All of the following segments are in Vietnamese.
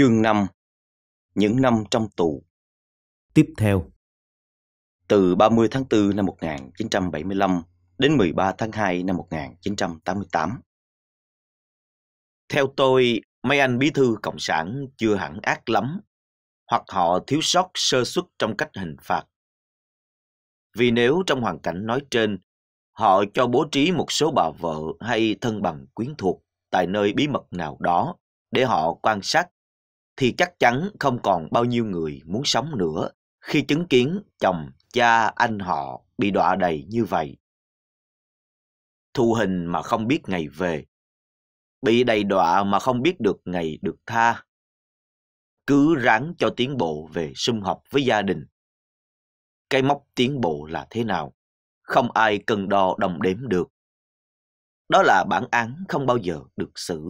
Chương 5 Những năm trong tù Tiếp theo Từ 30 tháng 4 năm 1975 đến 13 tháng 2 năm 1988 Theo tôi, mấy anh bí thư Cộng sản chưa hẳn ác lắm hoặc họ thiếu sót sơ suất trong cách hình phạt. Vì nếu trong hoàn cảnh nói trên, họ cho bố trí một số bà vợ hay thân bằng quyến thuộc tại nơi bí mật nào đó để họ quan sát thì chắc chắn không còn bao nhiêu người muốn sống nữa khi chứng kiến chồng, cha, anh họ bị đọa đầy như vậy. Thu hình mà không biết ngày về, bị đầy đọa mà không biết được ngày được tha. Cứ ráng cho tiến bộ về sum họp với gia đình. Cái mốc tiến bộ là thế nào? Không ai cần đo đồng đếm được. Đó là bản án không bao giờ được xử.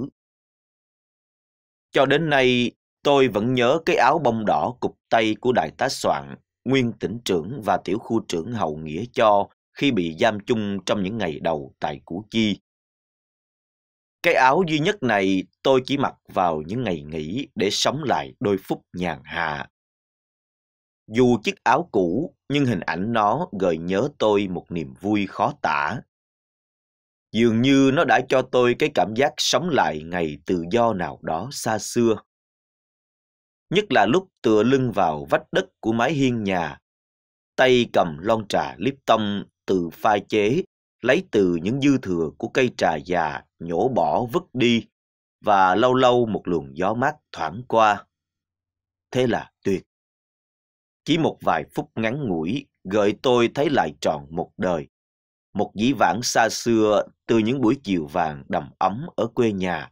Cho đến nay, Tôi vẫn nhớ cái áo bông đỏ cục tay của đại tá soạn, nguyên tỉnh trưởng và tiểu khu trưởng Hậu Nghĩa cho khi bị giam chung trong những ngày đầu tại Củ Chi. Cái áo duy nhất này tôi chỉ mặc vào những ngày nghỉ để sống lại đôi phút nhàn hạ. Dù chiếc áo cũ nhưng hình ảnh nó gợi nhớ tôi một niềm vui khó tả. Dường như nó đã cho tôi cái cảm giác sống lại ngày tự do nào đó xa xưa nhất là lúc tựa lưng vào vách đất của mái hiên nhà. Tay cầm lon trà tâm từ pha chế, lấy từ những dư thừa của cây trà già nhổ bỏ vứt đi và lâu lâu một luồng gió mát thoảng qua. Thế là tuyệt. Chỉ một vài phút ngắn ngủi gợi tôi thấy lại tròn một đời. Một dĩ vãng xa xưa từ những buổi chiều vàng đầm ấm ở quê nhà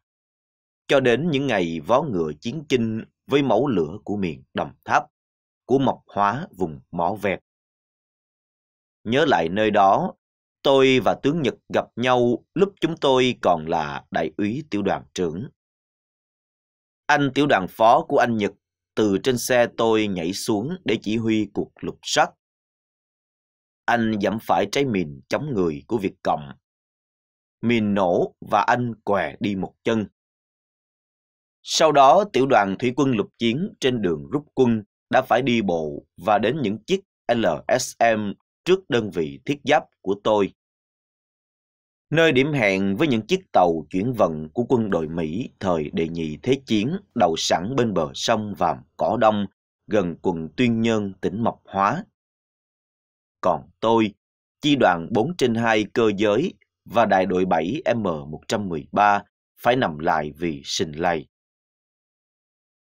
cho đến những ngày vó ngựa chiến chinh với mẫu lửa của miền đầm Tháp, của mộc hóa vùng mỏ vẹt. Nhớ lại nơi đó, tôi và tướng Nhật gặp nhau lúc chúng tôi còn là đại úy tiểu đoàn trưởng. Anh tiểu đoàn phó của anh Nhật từ trên xe tôi nhảy xuống để chỉ huy cuộc lục soát. Anh dẫm phải trái mìn chống người của Việt Cộng. Mìn nổ và anh què đi một chân. Sau đó, tiểu đoàn thủy quân lục chiến trên đường rút quân đã phải đi bộ và đến những chiếc LSM trước đơn vị thiết giáp của tôi. Nơi điểm hẹn với những chiếc tàu chuyển vận của quân đội Mỹ thời đệ nhị thế chiến đậu sẵn bên bờ sông Vàm Cỏ Đông, gần quận Tuyên Nhơn, tỉnh Mộc Hóa. Còn tôi, chi đoàn 4 trên 2 cơ giới và đại đội 7 M113 phải nằm lại vì sinh lây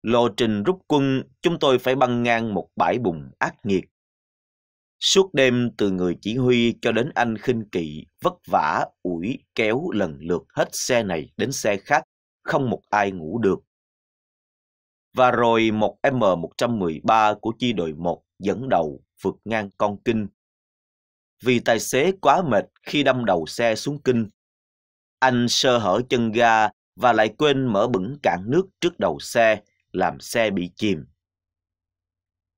lộ trình rút quân chúng tôi phải băng ngang một bãi bùng ác nghiệt. Suốt đêm từ người chỉ huy cho đến anh khinh kỵ, vất vả, ủi, kéo lần lượt hết xe này đến xe khác, không một ai ngủ được. Và rồi một M113 của chi đội 1 dẫn đầu vượt ngang con kinh. Vì tài xế quá mệt khi đâm đầu xe xuống kinh, anh sơ hở chân ga và lại quên mở bửng cạn nước trước đầu xe, làm xe bị chìm.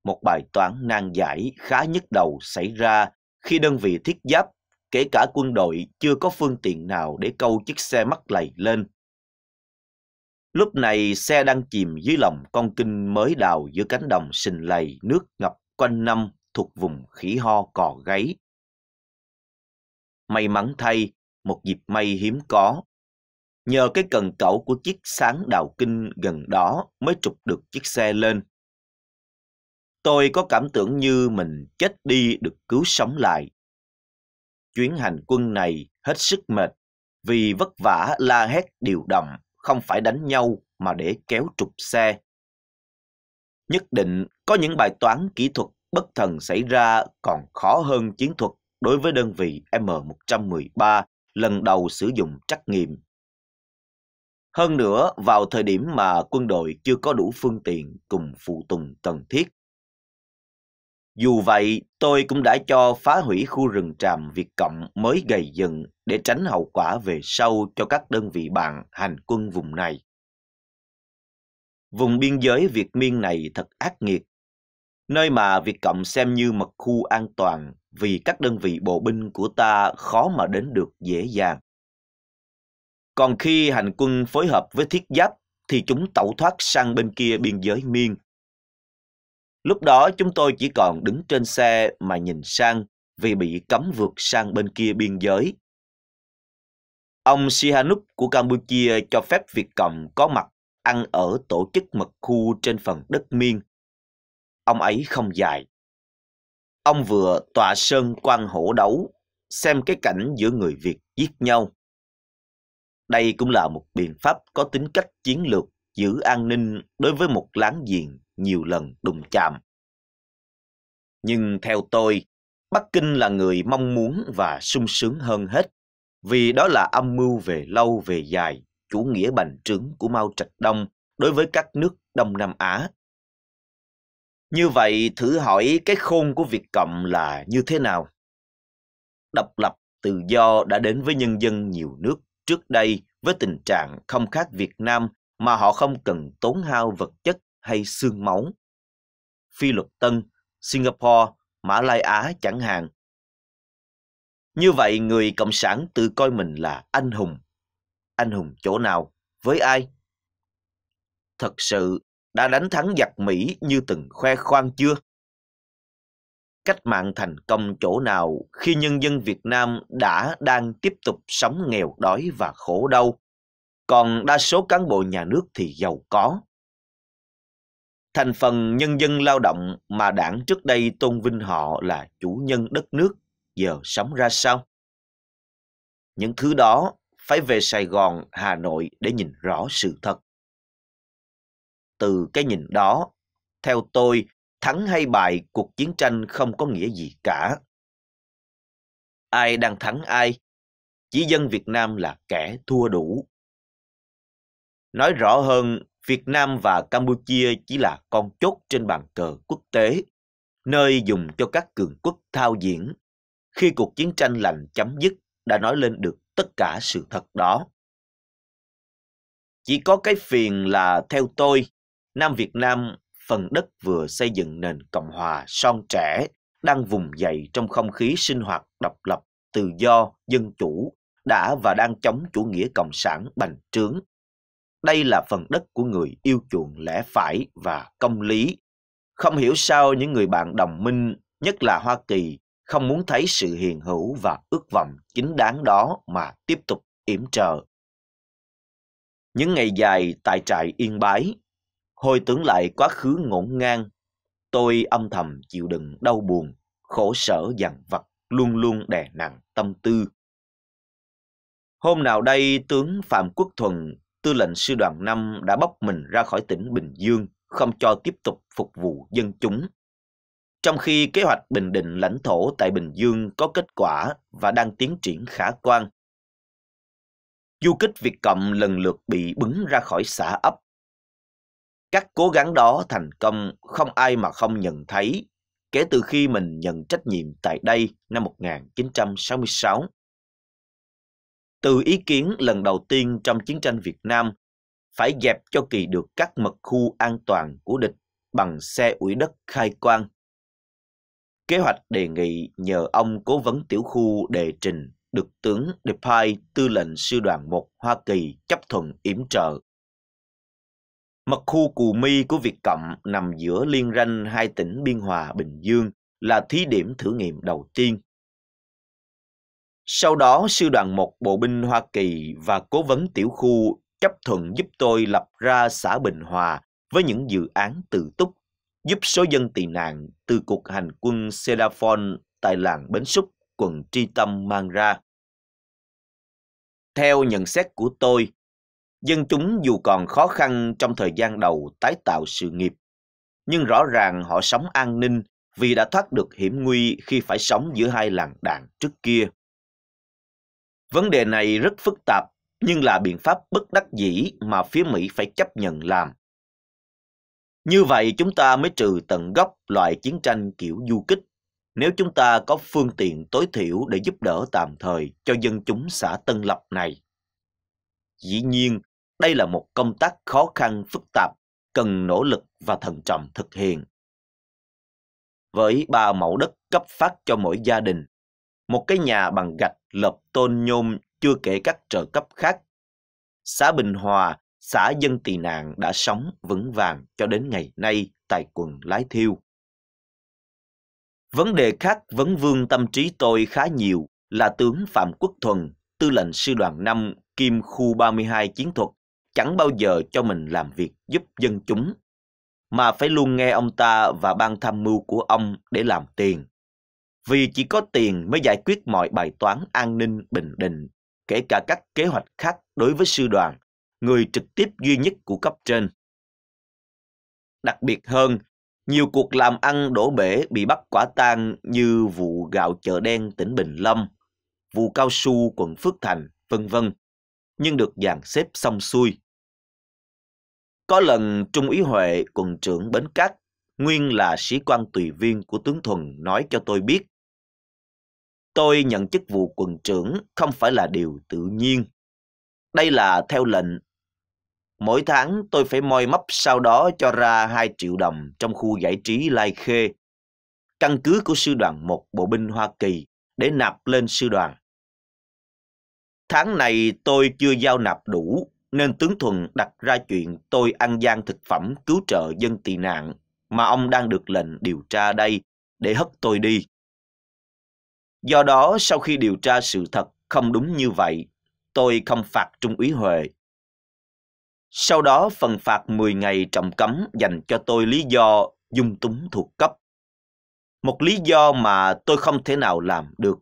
Một bài toán nan giải khá nhức đầu xảy ra khi đơn vị thiết giáp, kể cả quân đội chưa có phương tiện nào để câu chiếc xe mắc lầy lên. Lúc này xe đang chìm dưới lòng con kinh mới đào giữa cánh đồng sình lầy nước ngập quanh năm thuộc vùng khỉ ho cò gáy. May mắn thay, một dịp may hiếm có, Nhờ cái cần cẩu của chiếc sáng đào kinh gần đó mới trục được chiếc xe lên. Tôi có cảm tưởng như mình chết đi được cứu sống lại. Chuyến hành quân này hết sức mệt vì vất vả la hét điều động, không phải đánh nhau mà để kéo trục xe. Nhất định có những bài toán kỹ thuật bất thần xảy ra còn khó hơn chiến thuật đối với đơn vị M113 lần đầu sử dụng trắc nghiệm hơn nữa, vào thời điểm mà quân đội chưa có đủ phương tiện cùng phụ tùng cần thiết. Dù vậy, tôi cũng đã cho phá hủy khu rừng tràm Việt Cộng mới gầy dựng để tránh hậu quả về sau cho các đơn vị bạn hành quân vùng này. Vùng biên giới Việt Miên này thật ác nghiệt, nơi mà Việt Cộng xem như mật khu an toàn vì các đơn vị bộ binh của ta khó mà đến được dễ dàng. Còn khi hành quân phối hợp với thiết giáp thì chúng tẩu thoát sang bên kia biên giới miên. Lúc đó chúng tôi chỉ còn đứng trên xe mà nhìn sang vì bị cấm vượt sang bên kia biên giới. Ông Sihanouk của Campuchia cho phép Việt Cộng có mặt ăn ở tổ chức mật khu trên phần đất miên. Ông ấy không dài. Ông vừa tọa sơn quan hổ đấu, xem cái cảnh giữa người Việt giết nhau. Đây cũng là một biện pháp có tính cách chiến lược giữ an ninh đối với một láng giềng nhiều lần đụng chạm. Nhưng theo tôi, Bắc Kinh là người mong muốn và sung sướng hơn hết, vì đó là âm mưu về lâu về dài, chủ nghĩa bành trướng của Mao Trạch Đông đối với các nước Đông Nam Á. Như vậy, thử hỏi cái khôn của Việt Cộng là như thế nào? Độc lập tự do đã đến với nhân dân nhiều nước trước đây với tình trạng không khác Việt Nam mà họ không cần tốn hao vật chất hay xương máu. Phi luật Tân, Singapore, Mã Lai Á chẳng hạn. Như vậy người Cộng sản tự coi mình là anh hùng. Anh hùng chỗ nào, với ai? Thật sự đã đánh thắng giặc Mỹ như từng khoe khoang chưa? cách mạng thành công chỗ nào khi nhân dân Việt Nam đã đang tiếp tục sống nghèo đói và khổ đau, còn đa số cán bộ nhà nước thì giàu có. Thành phần nhân dân lao động mà đảng trước đây tôn vinh họ là chủ nhân đất nước, giờ sống ra sao? Những thứ đó phải về Sài Gòn, Hà Nội để nhìn rõ sự thật. Từ cái nhìn đó, theo tôi, thắng hay bại cuộc chiến tranh không có nghĩa gì cả. Ai đang thắng ai, chỉ dân Việt Nam là kẻ thua đủ. Nói rõ hơn, Việt Nam và Campuchia chỉ là con chốt trên bàn cờ quốc tế, nơi dùng cho các cường quốc thao diễn. Khi cuộc chiến tranh lành chấm dứt đã nói lên được tất cả sự thật đó. Chỉ có cái phiền là theo tôi, Nam Việt Nam phần đất vừa xây dựng nền Cộng hòa son trẻ đang vùng dậy trong không khí sinh hoạt độc lập, tự do, dân chủ đã và đang chống chủ nghĩa cộng sản bành trướng. Đây là phần đất của người yêu chuộng lẽ phải và công lý. Không hiểu sao những người bạn đồng minh, nhất là Hoa Kỳ, không muốn thấy sự hiền hữu và ước vọng chính đáng đó mà tiếp tục yểm trợ. Những ngày dài tại trại Yên Bái, Hồi tưởng lại quá khứ ngổn ngang, tôi âm thầm chịu đựng đau buồn, khổ sở dằn vặt, luôn luôn đè nặng tâm tư. Hôm nào đây, tướng Phạm Quốc Thuần, tư lệnh sư đoàn 5 đã bóc mình ra khỏi tỉnh Bình Dương, không cho tiếp tục phục vụ dân chúng. Trong khi kế hoạch bình định lãnh thổ tại Bình Dương có kết quả và đang tiến triển khả quan, du kích Việt Cộng lần lượt bị bứng ra khỏi xã ấp các cố gắng đó thành công không ai mà không nhận thấy kể từ khi mình nhận trách nhiệm tại đây năm 1966. Từ ý kiến lần đầu tiên trong chiến tranh Việt Nam, phải dẹp cho kỳ được các mật khu an toàn của địch bằng xe ủi đất khai quang. Kế hoạch đề nghị nhờ ông cố vấn tiểu khu đề trình được tướng Depay tư lệnh sư đoàn 1 Hoa Kỳ chấp thuận yểm trợ Mặt khu Cù Mi của Việt Cộng nằm giữa liên ranh hai tỉnh Biên Hòa, Bình Dương là thí điểm thử nghiệm đầu tiên. Sau đó, sư đoàn 1 Bộ binh Hoa Kỳ và cố vấn tiểu khu chấp thuận giúp tôi lập ra xã Bình Hòa với những dự án tự túc, giúp số dân tị nạn từ cuộc hành quân Sedaphon tại làng Bến Súc, quận Tri Tâm mang ra. Theo nhận xét của tôi, dân chúng dù còn khó khăn trong thời gian đầu tái tạo sự nghiệp, nhưng rõ ràng họ sống an ninh vì đã thoát được hiểm nguy khi phải sống giữa hai làng đạn trước kia. Vấn đề này rất phức tạp, nhưng là biện pháp bất đắc dĩ mà phía Mỹ phải chấp nhận làm. Như vậy chúng ta mới trừ tận gốc loại chiến tranh kiểu du kích, nếu chúng ta có phương tiện tối thiểu để giúp đỡ tạm thời cho dân chúng xã Tân Lập này. Dĩ nhiên, đây là một công tác khó khăn phức tạp, cần nỗ lực và thận trọng thực hiện. Với ba mẫu đất cấp phát cho mỗi gia đình, một cái nhà bằng gạch lợp tôn nhôm chưa kể các trợ cấp khác, xã Bình Hòa, xã dân tị nạn đã sống vững vàng cho đến ngày nay tại quần Lái Thiêu. Vấn đề khác vấn vương tâm trí tôi khá nhiều là tướng Phạm Quốc Thuần, tư lệnh sư đoàn 5, kim khu 32 chiến thuật, chẳng bao giờ cho mình làm việc giúp dân chúng, mà phải luôn nghe ông ta và ban tham mưu của ông để làm tiền. Vì chỉ có tiền mới giải quyết mọi bài toán an ninh bình định, kể cả các kế hoạch khác đối với sư đoàn, người trực tiếp duy nhất của cấp trên. Đặc biệt hơn, nhiều cuộc làm ăn đổ bể bị bắt quả tang như vụ gạo chợ đen tỉnh Bình Lâm, vụ cao su quận Phước Thành, vân vân, nhưng được dàn xếp xong xuôi. Có lần Trung úy Huệ, quần trưởng Bến Cát, nguyên là sĩ quan tùy viên của tướng Thuần nói cho tôi biết. Tôi nhận chức vụ quần trưởng không phải là điều tự nhiên. Đây là theo lệnh. Mỗi tháng tôi phải moi móc sau đó cho ra 2 triệu đồng trong khu giải trí Lai Khê, căn cứ của sư đoàn một bộ binh Hoa Kỳ để nạp lên sư đoàn. Tháng này tôi chưa giao nạp đủ nên tướng Thuần đặt ra chuyện tôi ăn gian thực phẩm cứu trợ dân tị nạn mà ông đang được lệnh điều tra đây để hất tôi đi. Do đó, sau khi điều tra sự thật không đúng như vậy, tôi không phạt Trung úy Huệ. Sau đó, phần phạt 10 ngày trọng cấm dành cho tôi lý do dung túng thuộc cấp. Một lý do mà tôi không thể nào làm được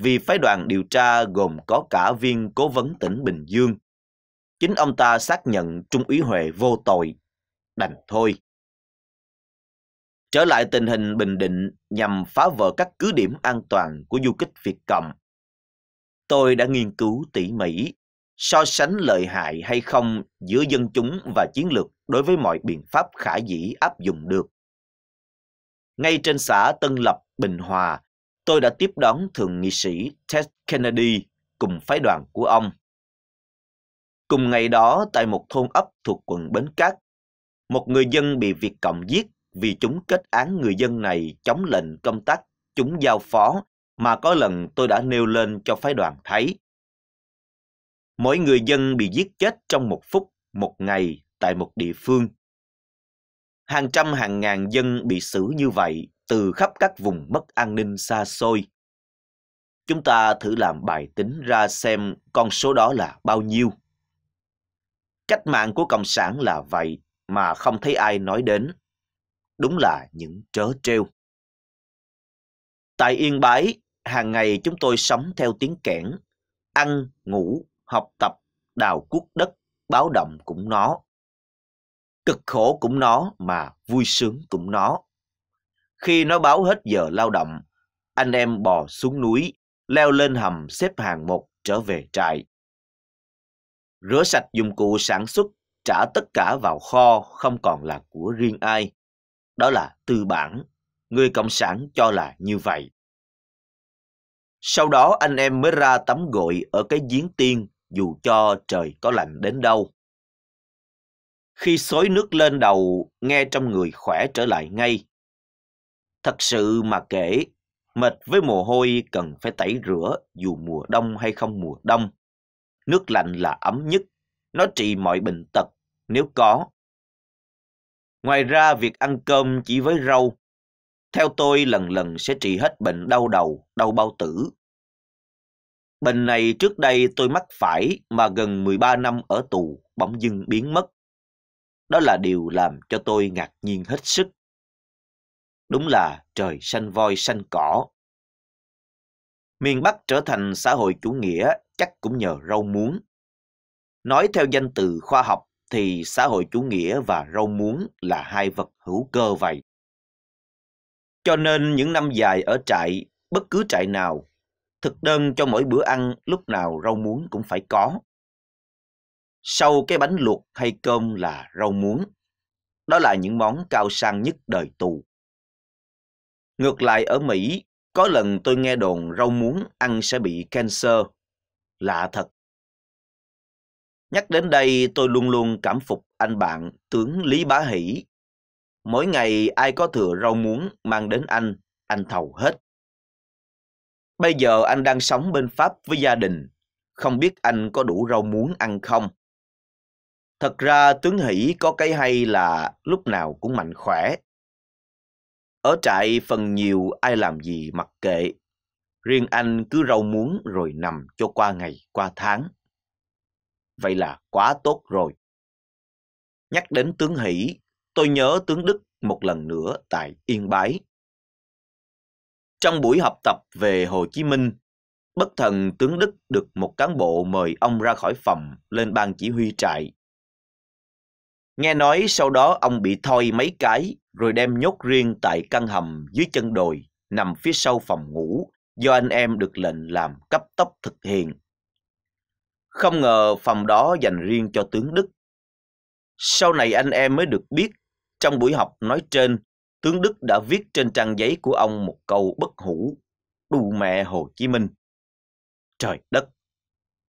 vì phái đoàn điều tra gồm có cả viên cố vấn tỉnh Bình Dương Chính ông ta xác nhận Trung úy Huệ vô tội, đành thôi. Trở lại tình hình Bình Định nhằm phá vỡ các cứ điểm an toàn của du kích Việt Cộng. Tôi đã nghiên cứu tỉ mỉ, so sánh lợi hại hay không giữa dân chúng và chiến lược đối với mọi biện pháp khả dĩ áp dụng được. Ngay trên xã Tân Lập, Bình Hòa, tôi đã tiếp đón Thượng nghị sĩ Ted Kennedy cùng phái đoàn của ông. Cùng ngày đó, tại một thôn ấp thuộc quận Bến Cát, một người dân bị Việt Cộng giết vì chúng kết án người dân này chống lệnh công tác, chúng giao phó mà có lần tôi đã nêu lên cho phái đoàn thấy. Mỗi người dân bị giết chết trong một phút, một ngày tại một địa phương. Hàng trăm hàng ngàn dân bị xử như vậy từ khắp các vùng mất an ninh xa xôi. Chúng ta thử làm bài tính ra xem con số đó là bao nhiêu. Cách mạng của Cộng sản là vậy mà không thấy ai nói đến. Đúng là những trớ trêu. Tại Yên Bái, hàng ngày chúng tôi sống theo tiếng kẽn, ăn, ngủ, học tập, đào cuốc đất, báo động cũng nó. Cực khổ cũng nó mà vui sướng cũng nó. Khi nó báo hết giờ lao động, anh em bò xuống núi, leo lên hầm xếp hàng một trở về trại rửa sạch dụng cụ sản xuất, trả tất cả vào kho không còn là của riêng ai. Đó là tư bản, người cộng sản cho là như vậy. Sau đó anh em mới ra tắm gội ở cái giếng tiên dù cho trời có lạnh đến đâu. Khi xối nước lên đầu, nghe trong người khỏe trở lại ngay. Thật sự mà kể, mệt với mồ hôi cần phải tẩy rửa dù mùa đông hay không mùa đông. Nước lạnh là ấm nhất, nó trị mọi bệnh tật nếu có. Ngoài ra việc ăn cơm chỉ với rau, theo tôi lần lần sẽ trị hết bệnh đau đầu, đau bao tử. Bệnh này trước đây tôi mắc phải mà gần 13 năm ở tù bỗng dưng biến mất. Đó là điều làm cho tôi ngạc nhiên hết sức. Đúng là trời xanh voi xanh cỏ. Miền Bắc trở thành xã hội chủ nghĩa chắc cũng nhờ rau muống. Nói theo danh từ khoa học thì xã hội chủ nghĩa và rau muống là hai vật hữu cơ vậy. Cho nên những năm dài ở trại, bất cứ trại nào, thực đơn cho mỗi bữa ăn lúc nào rau muống cũng phải có. Sau cái bánh luộc hay cơm là rau muống. Đó là những món cao sang nhất đời tù. Ngược lại ở Mỹ, có lần tôi nghe đồn rau muống ăn sẽ bị cancer lạ thật. Nhắc đến đây tôi luôn luôn cảm phục anh bạn tướng Lý Bá Hỷ. Mỗi ngày ai có thừa rau muống mang đến anh, anh thầu hết. Bây giờ anh đang sống bên Pháp với gia đình, không biết anh có đủ rau muống ăn không. Thật ra tướng Hỷ có cái hay là lúc nào cũng mạnh khỏe. Ở trại phần nhiều ai làm gì mặc kệ, Riêng anh cứ rau muống rồi nằm cho qua ngày, qua tháng. Vậy là quá tốt rồi. Nhắc đến tướng Hỷ, tôi nhớ tướng Đức một lần nữa tại Yên Bái. Trong buổi học tập về Hồ Chí Minh, bất thần tướng Đức được một cán bộ mời ông ra khỏi phòng lên ban chỉ huy trại. Nghe nói sau đó ông bị thoi mấy cái rồi đem nhốt riêng tại căn hầm dưới chân đồi nằm phía sau phòng ngủ do anh em được lệnh làm cấp tốc thực hiện. Không ngờ phòng đó dành riêng cho tướng Đức. Sau này anh em mới được biết, trong buổi học nói trên, tướng Đức đã viết trên trang giấy của ông một câu bất hủ, đù mẹ Hồ Chí Minh. Trời đất!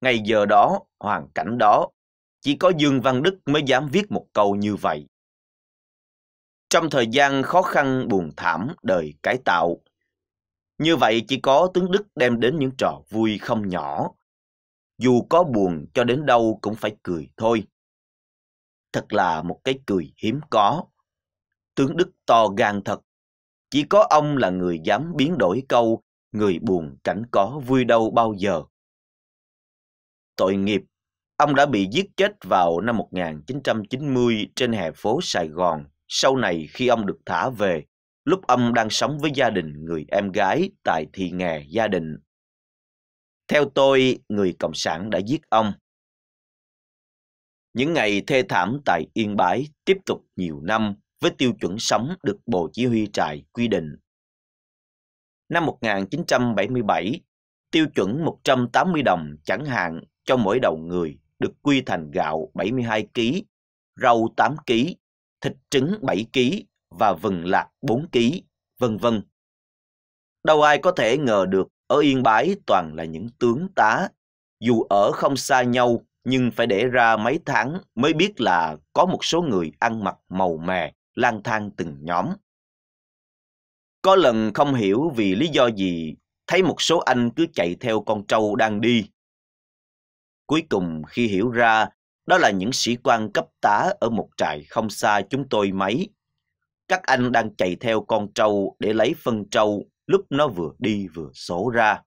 Ngày giờ đó, hoàn cảnh đó, chỉ có Dương Văn Đức mới dám viết một câu như vậy. Trong thời gian khó khăn buồn thảm đời cải tạo, như vậy chỉ có tướng Đức đem đến những trò vui không nhỏ. Dù có buồn cho đến đâu cũng phải cười thôi. Thật là một cái cười hiếm có. Tướng Đức to gan thật. Chỉ có ông là người dám biến đổi câu người buồn cảnh có vui đâu bao giờ. Tội nghiệp, ông đã bị giết chết vào năm 1990 trên hè phố Sài Gòn, sau này khi ông được thả về lúc ông đang sống với gia đình người em gái tại thị nghè gia đình. Theo tôi, người Cộng sản đã giết ông. Những ngày thê thảm tại Yên Bái tiếp tục nhiều năm với tiêu chuẩn sống được Bộ Chỉ huy trại quy định. Năm 1977, tiêu chuẩn 180 đồng chẳng hạn cho mỗi đầu người được quy thành gạo 72 kg, rau 8 kg, thịt trứng 7 kg và vừng lạc 4 ký, vân vân. Đâu ai có thể ngờ được ở Yên Bái toàn là những tướng tá, dù ở không xa nhau nhưng phải để ra mấy tháng mới biết là có một số người ăn mặc màu mè, lang thang từng nhóm. Có lần không hiểu vì lý do gì, thấy một số anh cứ chạy theo con trâu đang đi. Cuối cùng khi hiểu ra, đó là những sĩ quan cấp tá ở một trại không xa chúng tôi mấy các anh đang chạy theo con trâu để lấy phân trâu lúc nó vừa đi vừa sổ ra.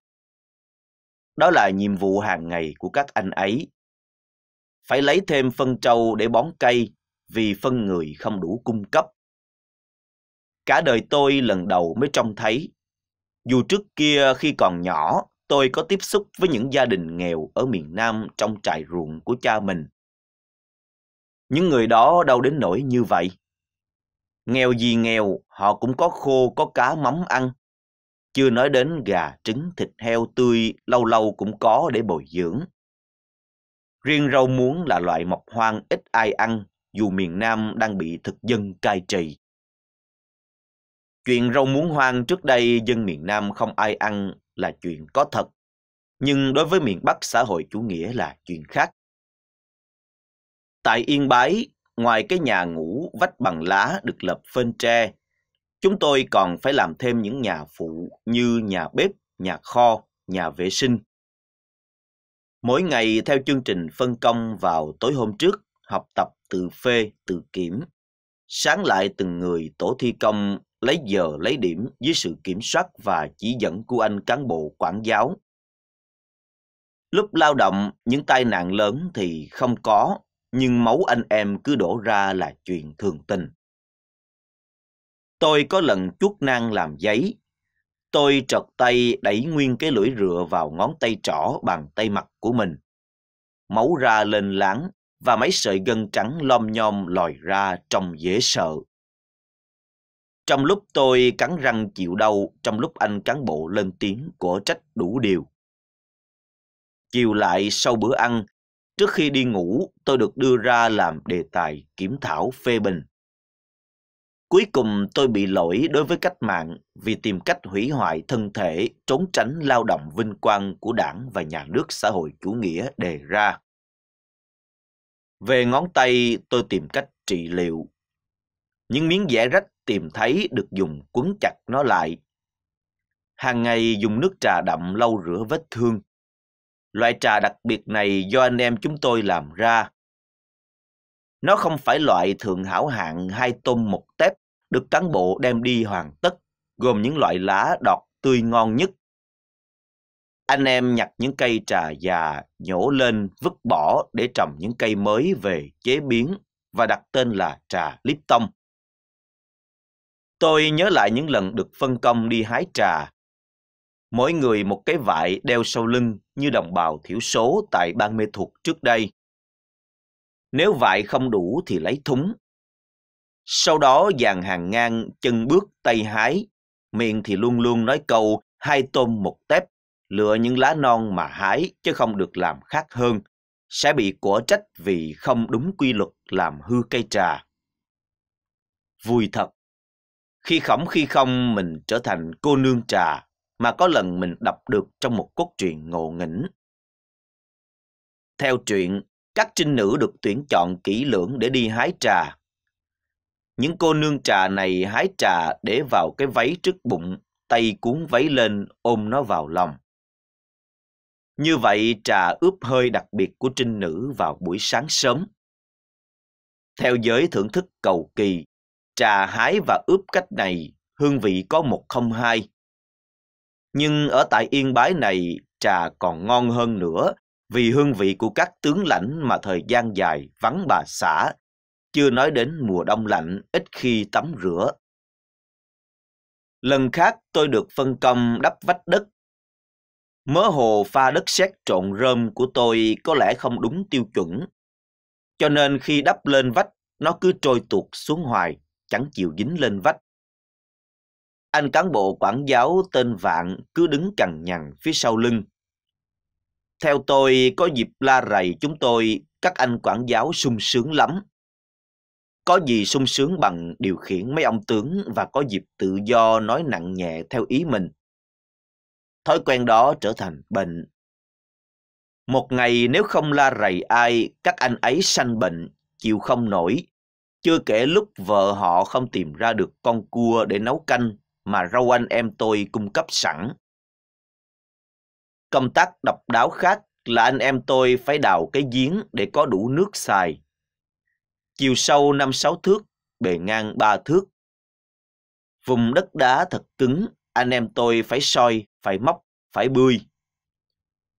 Đó là nhiệm vụ hàng ngày của các anh ấy. Phải lấy thêm phân trâu để bón cây vì phân người không đủ cung cấp. Cả đời tôi lần đầu mới trông thấy. Dù trước kia khi còn nhỏ, tôi có tiếp xúc với những gia đình nghèo ở miền Nam trong trại ruộng của cha mình. Những người đó đâu đến nỗi như vậy. Nghèo gì nghèo, họ cũng có khô, có cá mắm ăn. Chưa nói đến gà, trứng, thịt heo tươi, lâu lâu cũng có để bồi dưỡng. Riêng rau muống là loại mọc hoang ít ai ăn, dù miền Nam đang bị thực dân cai trị Chuyện rau muống hoang trước đây dân miền Nam không ai ăn là chuyện có thật, nhưng đối với miền Bắc xã hội chủ nghĩa là chuyện khác. Tại Yên Bái, ngoài cái nhà ngủ vách bằng lá được lập phên tre, chúng tôi còn phải làm thêm những nhà phụ như nhà bếp, nhà kho, nhà vệ sinh. Mỗi ngày theo chương trình phân công vào tối hôm trước, học tập từ phê, từ kiểm. Sáng lại từng người tổ thi công lấy giờ lấy điểm dưới sự kiểm soát và chỉ dẫn của anh cán bộ quản giáo. Lúc lao động, những tai nạn lớn thì không có nhưng máu anh em cứ đổ ra là chuyện thường tình. Tôi có lần chuốt nang làm giấy. Tôi trật tay đẩy nguyên cái lưỡi rửa vào ngón tay trỏ bằng tay mặt của mình. Máu ra lên láng và mấy sợi gân trắng lom nhom lòi ra trông dễ sợ. Trong lúc tôi cắn răng chịu đau, trong lúc anh cán bộ lên tiếng của trách đủ điều. Chiều lại sau bữa ăn, Trước khi đi ngủ, tôi được đưa ra làm đề tài kiểm thảo phê bình. Cuối cùng tôi bị lỗi đối với cách mạng vì tìm cách hủy hoại thân thể, trốn tránh lao động vinh quang của đảng và nhà nước xã hội chủ nghĩa đề ra. Về ngón tay, tôi tìm cách trị liệu. Những miếng vẽ rách tìm thấy được dùng quấn chặt nó lại. Hàng ngày dùng nước trà đậm lau rửa vết thương. Loại trà đặc biệt này do anh em chúng tôi làm ra. Nó không phải loại thượng hảo hạng hai tôm một tép được cán bộ đem đi hoàn tất, gồm những loại lá đọt tươi ngon nhất. Anh em nhặt những cây trà già, nhổ lên, vứt bỏ để trồng những cây mới về chế biến và đặt tên là trà Lipton. Tôi nhớ lại những lần được phân công đi hái trà mỗi người một cái vải đeo sau lưng như đồng bào thiểu số tại bang mê thuộc trước đây. Nếu vải không đủ thì lấy thúng. Sau đó dàn hàng ngang, chân bước tay hái, miệng thì luôn luôn nói câu hai tôm một tép, lựa những lá non mà hái chứ không được làm khác hơn, sẽ bị của trách vì không đúng quy luật làm hư cây trà. Vui thật! Khi khổng khi không mình trở thành cô nương trà mà có lần mình đọc được trong một cốt truyện ngộ nghĩnh. Theo truyện, các trinh nữ được tuyển chọn kỹ lưỡng để đi hái trà. Những cô nương trà này hái trà để vào cái váy trước bụng, tay cuốn váy lên ôm nó vào lòng. Như vậy trà ướp hơi đặc biệt của trinh nữ vào buổi sáng sớm. Theo giới thưởng thức cầu kỳ, trà hái và ướp cách này hương vị có một không hai nhưng ở tại Yên Bái này, trà còn ngon hơn nữa vì hương vị của các tướng lãnh mà thời gian dài vắng bà xã. Chưa nói đến mùa đông lạnh, ít khi tắm rửa. Lần khác tôi được phân công đắp vách đất. Mớ hồ pha đất sét trộn rơm của tôi có lẽ không đúng tiêu chuẩn. Cho nên khi đắp lên vách, nó cứ trôi tuột xuống hoài, chẳng chịu dính lên vách. Anh cán bộ quản giáo tên Vạn cứ đứng cằn nhằn phía sau lưng. Theo tôi, có dịp la rầy chúng tôi, các anh quản giáo sung sướng lắm. Có gì sung sướng bằng điều khiển mấy ông tướng và có dịp tự do nói nặng nhẹ theo ý mình. Thói quen đó trở thành bệnh. Một ngày nếu không la rầy ai, các anh ấy sanh bệnh, chịu không nổi. Chưa kể lúc vợ họ không tìm ra được con cua để nấu canh mà rau anh em tôi cung cấp sẵn. Công tác độc đáo khác là anh em tôi phải đào cái giếng để có đủ nước xài. Chiều sâu 5-6 thước, bề ngang 3 thước. Vùng đất đá thật cứng, anh em tôi phải soi, phải móc, phải bươi.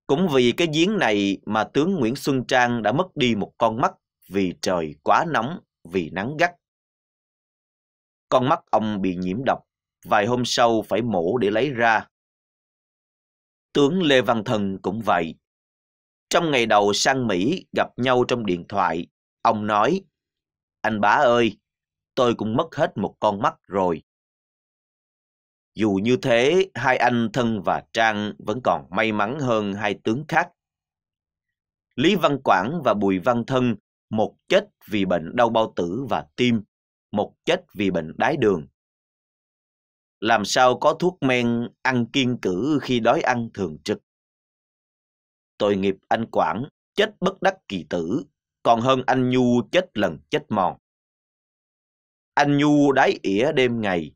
Cũng vì cái giếng này mà tướng Nguyễn Xuân Trang đã mất đi một con mắt vì trời quá nóng, vì nắng gắt. Con mắt ông bị nhiễm độc vài hôm sau phải mổ để lấy ra. Tướng Lê Văn Thần cũng vậy. Trong ngày đầu sang Mỹ gặp nhau trong điện thoại, ông nói, anh bá ơi, tôi cũng mất hết một con mắt rồi. Dù như thế, hai anh Thân và Trang vẫn còn may mắn hơn hai tướng khác. Lý Văn Quảng và Bùi Văn Thân, một chết vì bệnh đau bao tử và tim, một chết vì bệnh đái đường làm sao có thuốc men ăn kiên cử khi đói ăn thường trực. Tội nghiệp anh Quảng chết bất đắc kỳ tử, còn hơn anh Nhu chết lần chết mòn. Anh Nhu đái ỉa đêm ngày,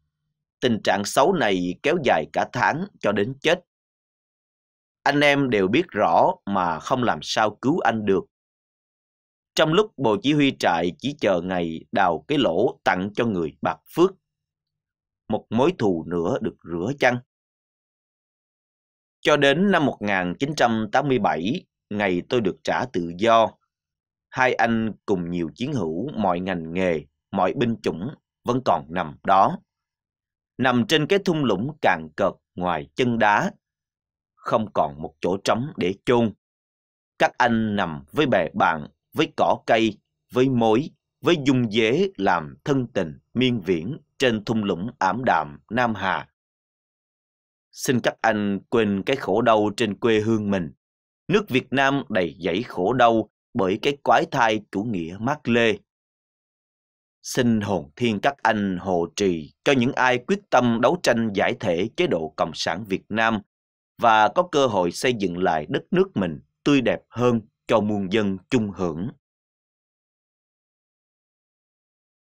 tình trạng xấu này kéo dài cả tháng cho đến chết. Anh em đều biết rõ mà không làm sao cứu anh được. Trong lúc bộ chỉ huy trại chỉ chờ ngày đào cái lỗ tặng cho người bạc phước một mối thù nữa được rửa chăng? Cho đến năm 1987, ngày tôi được trả tự do, hai anh cùng nhiều chiến hữu mọi ngành nghề, mọi binh chủng vẫn còn nằm đó. Nằm trên cái thung lũng càng cợt ngoài chân đá, không còn một chỗ trống để chôn. Các anh nằm với bè bạn, với cỏ cây, với mối, với dung dế làm thân tình miên viễn trên thung lũng ảm đạm Nam Hà. Xin các anh quên cái khổ đau trên quê hương mình. Nước Việt Nam đầy dẫy khổ đau bởi cái quái thai chủ nghĩa mát lê. Xin hồn thiên các anh hộ trì cho những ai quyết tâm đấu tranh giải thể chế độ Cộng sản Việt Nam và có cơ hội xây dựng lại đất nước mình tươi đẹp hơn cho muôn dân chung hưởng.